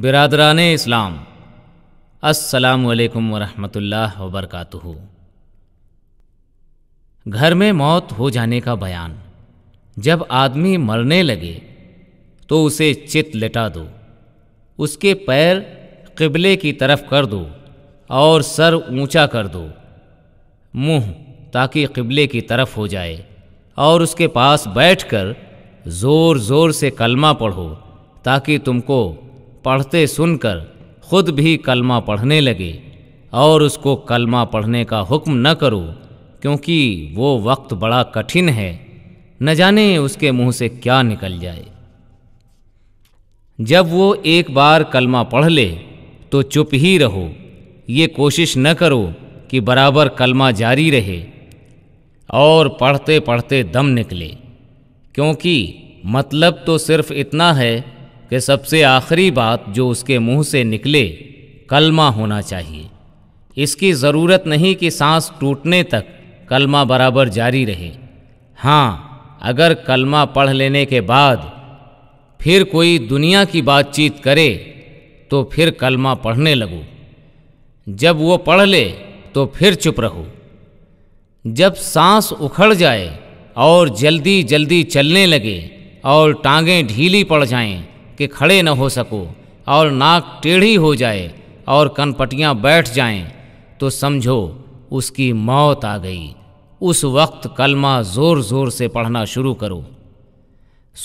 बिरादरान इस्लाम अस्सलाम वरहमतुल्लाह वबरकातुहु घर में मौत हो जाने का बयान जब आदमी मरने लगे तो उसे चित लिटा दो उसके पैर किबले की तरफ कर दो और सर ऊंचा कर दो मुंह ताकि किबले की तरफ हो जाए और उसके पास बैठकर ज़ोर ज़ोर से कलमा पढ़ो ताकि तुमको पढ़ते सुनकर खुद भी कलमा पढ़ने लगे और उसको कलमा पढ़ने का हुक्म न करो क्योंकि वो वक्त बड़ा कठिन है न जाने उसके मुंह से क्या निकल जाए जब वो एक बार कलमा पढ़ ले तो चुप ही रहो ये कोशिश न करो कि बराबर कलमा जारी रहे और पढ़ते पढ़ते दम निकले क्योंकि मतलब तो सिर्फ इतना है कि सबसे आखिरी बात जो उसके मुंह से निकले कलमा होना चाहिए इसकी ज़रूरत नहीं कि सांस टूटने तक कलमा बराबर जारी रहे हाँ अगर कलमा पढ़ लेने के बाद फिर कोई दुनिया की बातचीत करे तो फिर कलमा पढ़ने लगो जब वो पढ़ ले तो फिर चुप रहो जब सांस उखड़ जाए और जल्दी जल्दी चलने लगे और टांगें ढीली पड़ जाएं कि खड़े न हो सको और नाक टेढ़ी हो जाए और कनपटियाँ बैठ जाएं, तो समझो उसकी मौत आ गई उस वक्त कलमा ज़ोर ज़ोर से पढ़ना शुरू करो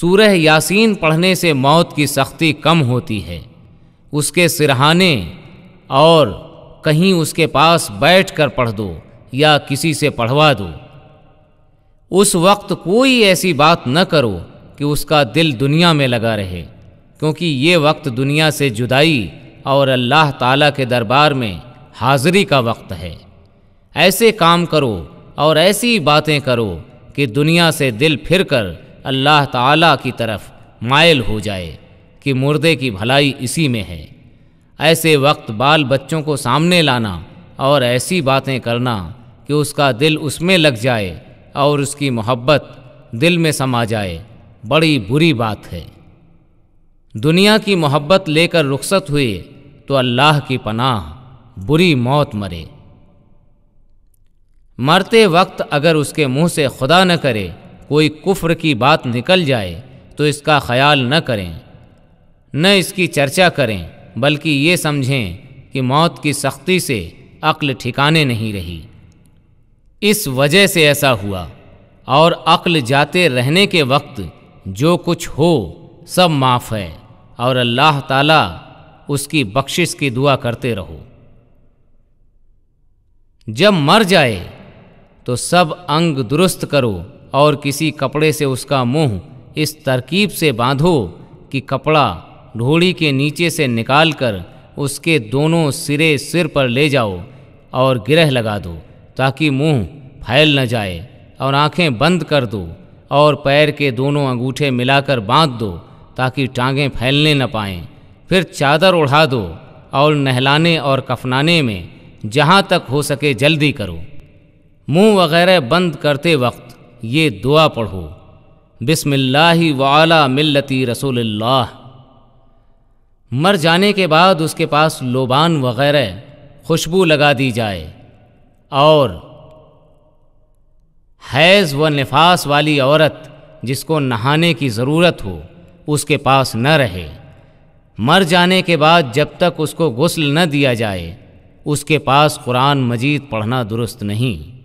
सूरह यासीन पढ़ने से मौत की सख्ती कम होती है उसके सिरहाने और कहीं उसके पास बैठ कर पढ़ दो या किसी से पढ़वा दो उस वक्त कोई ऐसी बात न करो कि उसका दिल दुनिया में लगा रहे क्योंकि ये वक्त दुनिया से जुदाई और अल्लाह ताला के दरबार में हाजिरी का वक्त है ऐसे काम करो और ऐसी बातें करो कि दुनिया से दिल फिर कर अल्लाह ताला की तरफ मायल हो जाए कि मुर्दे की भलाई इसी में है ऐसे वक्त बाल बच्चों को सामने लाना और ऐसी बातें करना कि उसका दिल उसमें लग जाए और उसकी मोहब्बत दिल में समा जाए बड़ी बुरी बात है दुनिया की मोहब्बत लेकर रुखसत हुए तो अल्लाह की पनाह बुरी मौत मरे मरते वक्त अगर उसके मुंह से खुदा न करे कोई कुफ्र की बात निकल जाए तो इसका ख्याल न करें न इसकी चर्चा करें बल्कि ये समझें कि मौत की सख्ती से अक्ल ठिकाने नहीं रही इस वजह से ऐसा हुआ और अक्ल जाते रहने के वक्त जो कुछ हो सब माफ़ है और अल्लाह ताला उसकी बख्शिश की दुआ करते रहो जब मर जाए तो सब अंग दुरुस्त करो और किसी कपड़े से उसका मुंह इस तरकीब से बांधो कि कपड़ा ढोड़ी के नीचे से निकालकर उसके दोनों सिरे सिर पर ले जाओ और गिरह लगा दो ताकि मुंह फैल न जाए और आंखें बंद कर दो और पैर के दोनों अंगूठे मिलाकर बांध दो ताकि टांगें फैलने न पाएं फिर चादर उड़ा दो और नहलाने और कफनाने में जहाँ तक हो सके जल्दी करो मुंह वगैरह बंद करते वक्त ये दुआ पढ़ो बिसमिल्लाह वाला मिल्लती रसूलुल्लाह मर जाने के बाद उसके पास लोबान वगैरह खुशबू लगा दी जाए और हैज़ व निफास वाली औरत जिसको नहाने की ज़रूरत हो उसके पास न रहे मर जाने के बाद जब तक उसको गसल न दिया जाए उसके पास कुरान मजीद पढ़ना दुरुस्त नहीं